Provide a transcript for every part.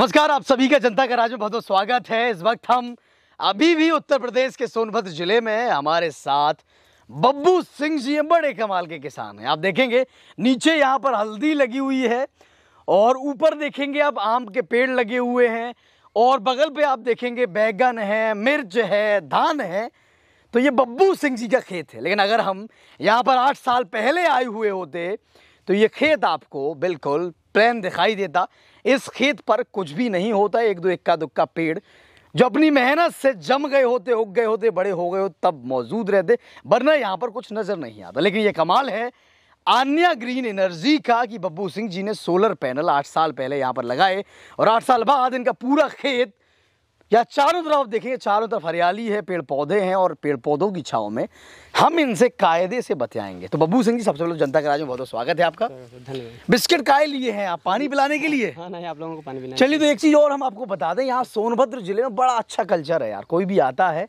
नमस्कार आप सभी का जनता का राज में बहुत बहुत स्वागत है इस वक्त हम अभी भी उत्तर प्रदेश के सोनभद्र जिले में हमारे साथ बब्बू सिंह जी हैं बड़े कमाल के किसान हैं आप देखेंगे नीचे यहाँ पर हल्दी लगी हुई है और ऊपर देखेंगे आप आम के पेड़ लगे हुए हैं और बगल पे आप देखेंगे बैगन है मिर्च है धान है तो ये बब्बू सिंह जी का खेत है लेकिन अगर हम यहाँ पर आठ साल पहले आए हुए होते तो ये खेत आपको बिल्कुल प्लेन दिखाई देता इस खेत पर कुछ भी नहीं होता एक दो इक्का दुक्का पेड़ जो अपनी मेहनत से जम गए होते उग गए होते बड़े हो गए हो तब मौजूद रहते वरना यहाँ पर कुछ नज़र नहीं आता लेकिन ये कमाल है आन्या ग्रीन एनर्जी का कि बब्बू सिंह जी ने सोलर पैनल आठ साल पहले यहाँ पर लगाए और आठ साल बाद इनका पूरा खेत या चारों तरफ देखेंगे चारों तरफ हरियाली है पेड़ पौधे हैं और पेड़ पौधों की छाव में हम इनसे कायदे से बचाएंगे तो बब्बू सिंह जी सबसे पहले जनता के राज में बहुत बहुत स्वागत है आपका धन्यवाद बिस्किट काय लिए हैं आप पानी पिलाने के लिए हाँ नहीं आप लोगों को पानी पिलाने चलिए तो एक चीज़ और हम आपको बता दें यहाँ सोनभद्र जिले में बड़ा अच्छा कल्चर है यार कोई भी आता है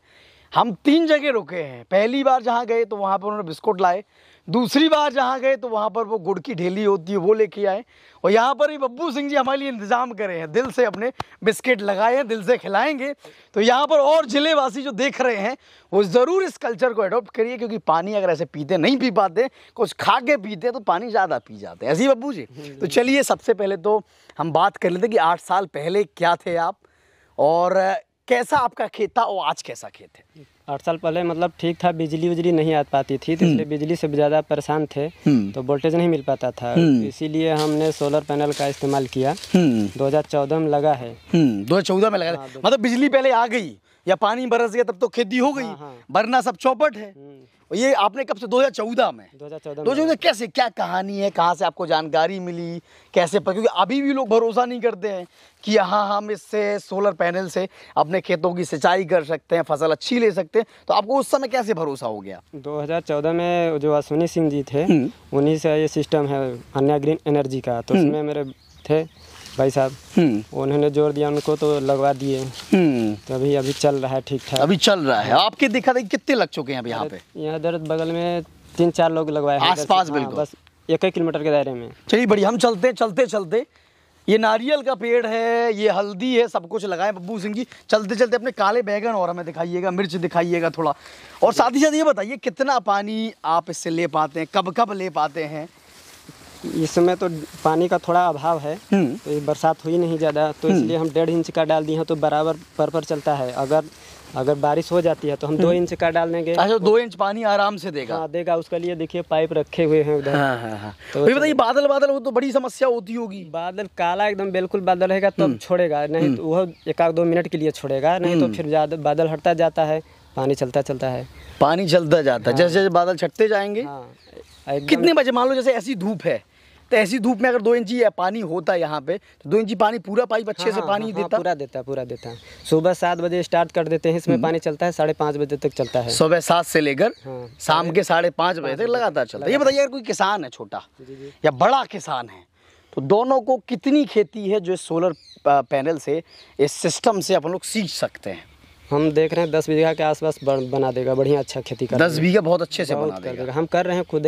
हम तीन जगह रुके हैं पहली बार जहाँ गए तो वहाँ पर उन्होंने बिस्कुट लाए दूसरी बार जहाँ गए तो वहाँ पर वो गुड़ की ढेली होती है वो लेके आए और यहाँ पर ही बब्बू सिंह जी हमारे लिए इंतज़ाम करे हैं दिल से अपने बिस्किट लगाए हैं दिल से खिलाएंगे तो यहाँ पर और ज़िलेवासी जो देख रहे हैं वो ज़रूर इस कल्चर को अडोप्ट करिए क्योंकि पानी अगर ऐसे पीते नहीं पी पाते कुछ खा के पीते तो पानी ज़्यादा पी जाते हैं ही बब्बू जी तो चलिए सबसे पहले तो हम बात कर लेते कि आठ साल पहले क्या थे आप और कैसा आपका खेत था और आज कैसा खेत है आठ साल पहले मतलब ठीक था बिजली उजली नहीं आ पाती थी तो इसलिए हम्म। बिजली से ज़्यादा परेशान थे हम्म। तो वोल्टेज नहीं मिल पाता था हम्म। इसीलिए हमने सोलर पैनल का इस्तेमाल किया 2014 में लगा है 2014 में लगा हाँ, मतलब बिजली पहले आ गई या पानी बरस गया तब तो खेती हो गई हाँ, हाँ। वरना हाँ। सब चौपट है हम्म। ये आपने कब से 2014 में 2014 हजार कैसे क्या कहानी है कहाँ से आपको जानकारी मिली कैसे पर क्योंकि अभी भी लोग भरोसा नहीं करते हैं कि हाँ हम इससे सोलर पैनल से अपने खेतों की सिंचाई कर सकते हैं फसल अच्छी ले सकते हैं तो आपको उस समय कैसे भरोसा हो गया 2014 में जो अश्विनी सिंह जी थे हम्म। उन्हीं से ये सिस्टम है अन्य ग्रीन एनर्जी का तो हम्म। उसमें मेरे थे भाई साहब हम्म। उन्होंने जोर दिया उनको तो लगवा दिए हम्म। तो अभी अभी चल रहा है ठीक ठाक अभी चल रहा है आपके दिखा देखिए कितने लग चुके हैं अभी यहाँ पे यहाँ दर्द बगल में तीन चार लोग लगवाए आस पास हाँ, बिल्कुल बस एक एक किलोमीटर के दायरे में चलिए बढ़िया हम चलते चलते चलते ये नारियल का पेड़ है ये हल्दी है सब कुछ लगाए बब्बू सिंह जी चलते चलते अपने काले बैगन और हमें दिखाइएगा मिर्च दिखाइएगा थोड़ा और साथ ही साथ ये बताइए कितना पानी आप इससे ले पाते हैं कब कब ले पाते हैं इस समय तो पानी का थोड़ा अभाव है हम्म। तो बरसात हुई नहीं ज़्यादा तो हम्म। इसलिए हम डेढ़ इंच का डाल दिए हैं तो बराबर पर पर चलता है अगर अगर बारिश हो जाती है तो हम दो हम्म। इंच का डाल देंगे अच्छा दो इंच पानी आराम से देगा हाँ देगा उसके लिए देखिए पाइप रखे हुए हैं उधर हाँ, हाँ, हाँ। तो बताइए बादल बादल वो तो बड़ी समस्या होती होगी बादल काला एकदम बिल्कुल बादल रहेगा तब छोड़ेगा नहीं तो वह एक आध दो मिनट के लिए छोड़ेगा नहीं तो फिर बादल हटता जाता है पानी चलता चलता है पानी चलता जाता है जैसे जैसे बादल छटते जाएंगे कितने बजे मान लो जैसे ऐसी धूप है तो ऐसी धूप में अगर दो इंची पानी होता है यहाँ पे तो दो इंची पानी पूरा पाइप अच्छे हाँ, से हाँ, पानी हाँ, देता पूरा देता पूरा देता है सुबह सात बजे स्टार्ट कर देते हैं इसमें हम्म। पानी चलता है साढ़े पाँच बजे तक चलता है सुबह सात से लेकर हाँ, शाम के साढ़े पाँच बजे तक लगातार चलता है ये बताइए अगर कोई किसान है छोटा या बड़ा किसान है तो दोनों को कितनी खेती है जो सोलर पैनल से इस सिस्टम से अपन लोग सीख सकते हैं हम देख रहे हैं दस बीघा के आसपास बना देगा बढ़िया अच्छा खेती कर दस बीघा बहुत अच्छे से बहुत बना देगा।, देगा हम कर रहे हैं खुद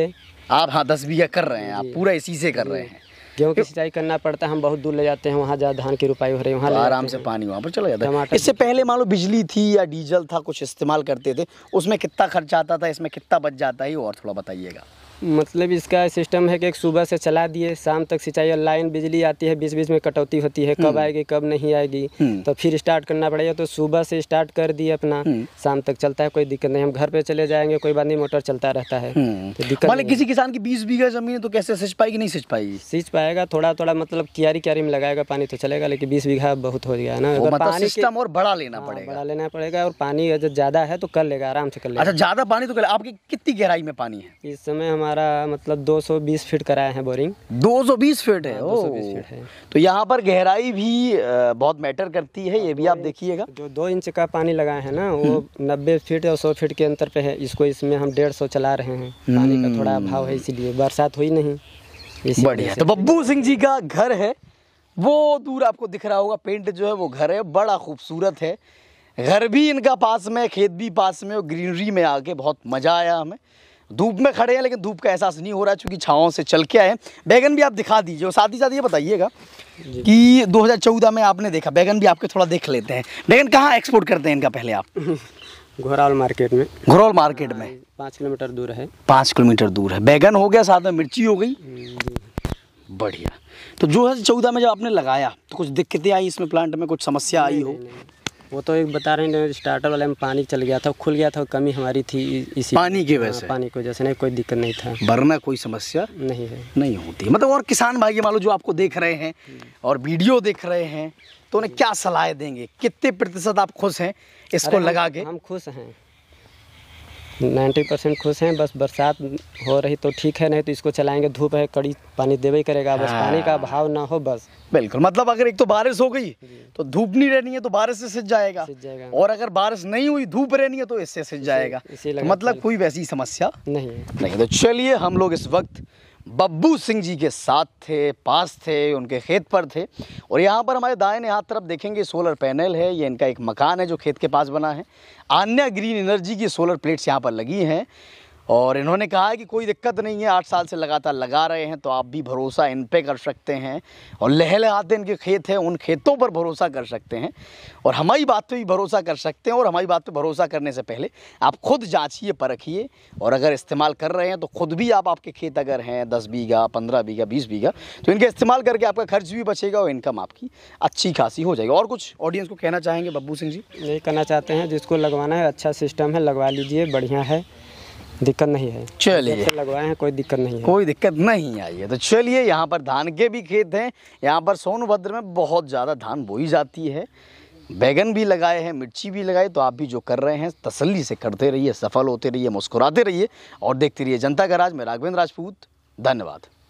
आप हाँ दस बीघा कर रहे हैं आप पूरा इसी से कर रहे हैं गेहूँ की सिंचाई करना पड़ता है हम बहुत दूर ले जाते हैं वहाँ जहाँ धान की रुपाई हो रही है वहाँ तो आराम से पानी वहाँ पर चला जाता है इससे पहले मान लो बिजली थी या डीजल था कुछ इस्तेमाल करते थे उसमें कितना खर्चा आता था इसमें कितना बच जाता है और थोड़ा बताइएगा मतलब इसका सिस्टम है कि एक सुबह से चला दिए शाम तक सिंचाई और लाइन बिजली आती है बीच बीच में कटौती होती है कब हम्म। आएगी कब नहीं आएगी हम्म। तो फिर स्टार्ट करना पड़ेगा तो सुबह से स्टार्ट कर दिए अपना हम्म। शाम तक चलता है कोई दिक्कत नहीं हम घर पे चले जाएंगे कोई बात नहीं मोटर चलता रहता है तो दिक्कत नहीं किसी किसान की बीस बीघा जमीन तो कैसे सिंच पाएगी नहीं सिंच पाएगी सिंच पाएगा थोड़ा थोड़ा मतलब क्यारी क्यारी में लगाएगा पानी तो चलेगा लेकिन बीस बीघा बहुत हो गया ना मतलब पानी सिस्टम और बड़ा लेना हाँ, पड़ेगा बड़ा लेना पड़ेगा और पानी अगर ज्यादा है तो कर लेगा आराम से कर लेगा अच्छा, ज्यादा पानी तो कर आपकी कितनी गहराई में पानी है इस समय हमारा हमारा मतलब 220 फीट कराया है बोरिंग 220 फीट है 220 हाँ, फीट है तो यहाँ पर गहराई भी बहुत मैटर करती है ये भी आप देखिएगा जो दो इंच का पानी लगाए है ना वो 90 हम्म। फीट और 100 फीट के अंतर पे है इसको इसमें हम डेढ़ सौ चला रहे हैं पानी का थोड़ा हम्म। अभाव है इसीलिए बरसात हुई नहीं बढ़िया तो बब्बू सिंह जी का घर है वो दूर आपको दिख रहा होगा पेंट जो है वो घर है बड़ा खूबसूरत है घर भी इनका पास में खेत भी पास में और ग्रीनरी में आके बहुत मज़ा आया हमें धूप में खड़े हैं लेकिन धूप का एहसास नहीं हो रहा है चूँकि से चल के आए बैगन भी आप दिखा दीजिए और साथ ही साथ ये बताइएगा कि 2014 में आपने देखा बैगन भी आपके थोड़ा देख लेते हैं बैगन कहाँ एक्सपोर्ट करते हैं इनका पहले आप घोराल मार्केट में घोराल मार्केट में पाँच किलोमीटर दूर है पाँच किलोमीटर दूर है बैगन हो गया साथ में मिर्ची हो गई हम्म। बढ़िया तो दो चौदह में जब आपने लगाया तो कुछ दिक्कतें आई इसमें प्लांट में कुछ समस्या आई हो वो तो एक बता रहे हैं स्टार्टर वाले में पानी चल गया था खुल गया था कमी हमारी थी इसी पानी की वजह से हाँ, पानी की वजह से नहीं कोई दिक्कत नहीं था वरना कोई समस्या नहीं है नहीं होती मतलब और किसान भाई मान लो जो आपको देख रहे हैं और वीडियो देख रहे हैं तो उन्हें क्या सलाह देंगे कितने प्रतिशत आप खुश हैं इसको लगा के हम खुश हैं नाइन्टी परसेंट खुश हैं बस बरसात हो रही तो ठीक है नहीं तो इसको चलाएंगे धूप है कड़ी पानी देवे ही करेगा बस पानी का हाँ। भाव ना हो बस बिल्कुल मतलब अगर एक तो बारिश हो गई तो धूप नहीं रहनी है तो बारिश से सिज जाएगा जाएगा और अगर बारिश नहीं हुई धूप रहनी है तो इससे सिज जाएगा तो मतलब कोई वैसी समस्या नहीं है नहीं तो चलिए हम लोग इस वक्त बब्बू सिंह जी के साथ थे पास थे उनके खेत पर थे और यहाँ पर हमारे दाएं हाथ तरफ देखेंगे सोलर पैनल है ये इनका एक मकान है जो खेत के पास बना है आन्या ग्रीन एनर्जी की सोलर प्लेट्स यहाँ पर लगी हैं और इन्होंने कहा है कि कोई दिक्कत नहीं है आठ साल से लगातार लगा रहे हैं तो आप भी भरोसा इन पे कर सकते हैं और लहलहाते इनके खेत हैं उन खेतों पर भरोसा कर सकते हैं और हमारी बात पे भी भरोसा कर सकते हैं और हमारी बात पे भरोसा करने से पहले आप खुद जांचिए परखिए और अगर इस्तेमाल कर रहे हैं तो खुद भी आप आपके खेत अगर हैं दस बीघा पंद्रह बीघा बीस बीघा तो इनका इस्तेमाल करके आपका खर्च भी बचेगा और इनकम आपकी अच्छी खासी हो जाएगी और कुछ ऑडियंस को कहना चाहेंगे बब्बू सिंह जी यही कहना चाहते हैं जिसको लगवाना है अच्छा सिस्टम है लगवा लीजिए बढ़िया है दिक्कत नहीं है चलिए लगवाए हैं कोई दिक्कत नहीं है कोई दिक्कत नहीं आई है तो चलिए यहाँ पर धान के भी खेत हैं यहाँ पर सोनभद्र में बहुत ज़्यादा धान बोई जाती है बैगन भी लगाए हैं मिर्ची भी लगाए तो आप भी जो कर रहे हैं तसल्ली से करते रहिए सफल होते रहिए मुस्कुराते रहिए और देखते रहिए जनता का राज में राघवेंद्र राजपूत धन्यवाद